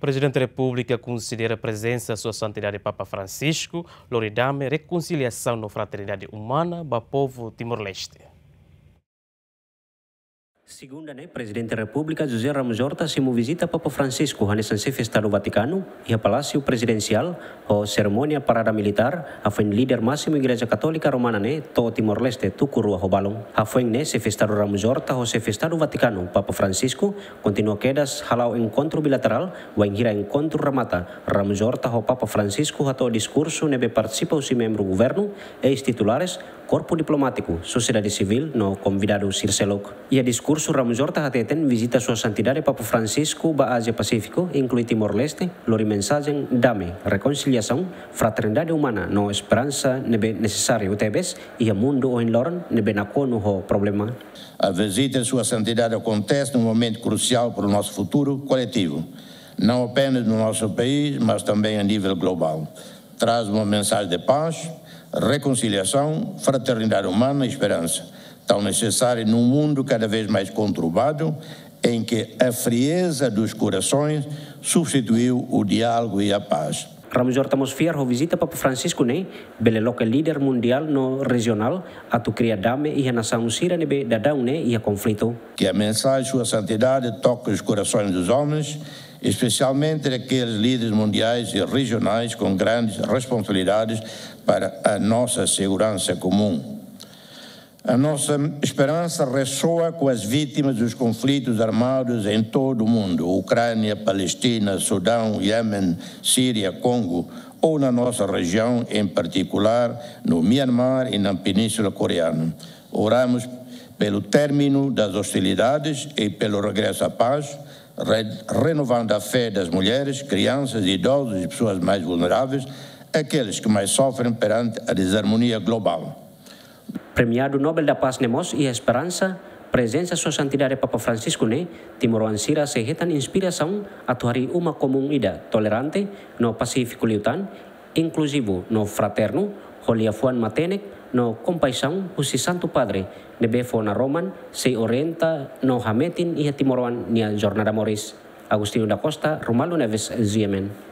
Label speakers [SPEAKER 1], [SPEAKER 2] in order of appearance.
[SPEAKER 1] Presidente da República considera a presença de Sua Santidade Papa Francisco, Loridame, reconciliação na fraternidade humana para o povo timor-leste. Segunda né, Presidente da República José Ramos Horta visita Papa Francisco hane sansef Estado Vaticano e a Palácio Presidencial o cerimônia parada militar a foi líder máximo Igreja Católica Romana né to Timor Leste tu curua hobalong a foi né se Estado Ramos Horta se Estado Vaticano Papa Francisco continua quedas halau encontro bilateral wa ingira encontro ramata Ramos Horta Papa Francisco hato discurso nebe participa o membro governo e titulares corpo diplomático, sociedade civil, no convidado E O discurso Ramujorta Hateten visita sua santidade Papa Francisco ba Ásia Pacífico, inclui Timor-Leste, lori mensagem Dame, Reconciliação, Fraternidade Humana, no Esperança nebe necessário tebes, ia mundo o enloran nebe na cono ho problema.
[SPEAKER 2] A visita em sua santidade acontece num momento crucial para o nosso futuro coletivo, não apenas no nosso país, mas também a nível global traz uma mensagem de paz, reconciliação, fraternidade humana e esperança, tão necessária num mundo cada vez mais conturbado, em que a frieza dos corações substituiu o diálogo e a paz. Ramos Hortamos Fierro visita Papa Francisco ne né?
[SPEAKER 1] bele local líder mundial no regional atu cria dame e nação sira nebe né? da ne
[SPEAKER 2] né? e a conflito. Que a mensagem sua santidade toque os corações dos homens especialmente aqueles líderes mundiais e regionais com grandes responsabilidades para a nossa segurança comum. A nossa esperança ressoa com as vítimas dos conflitos armados em todo o mundo Ucrânia, Palestina, Sudão, Iêmen, Síria, Congo ou na nossa região, em particular no Myanmar e na Península Coreana. Oramos pelo término das hostilidades e pelo regresso à paz renovando a fé das mulheres, crianças, idosos e pessoas mais vulneráveis, aqueles que mais sofrem perante a desarmonia global. Premiado Nobel da Paz Nemos e Esperança,
[SPEAKER 1] presença sua santidade Papa Francisco ne né, Timor Sira sehetan inspiração a atuari uma comunidade tolerante no Pacífico Liutan, inclusivo no fraterno, holiafuan matenek, no compaixão o Santo Padre, nebe fona Roman, se orienta no hametin e timoroan nia jornada moris. Agustino da Costa, Romalo Neves, Ziemen.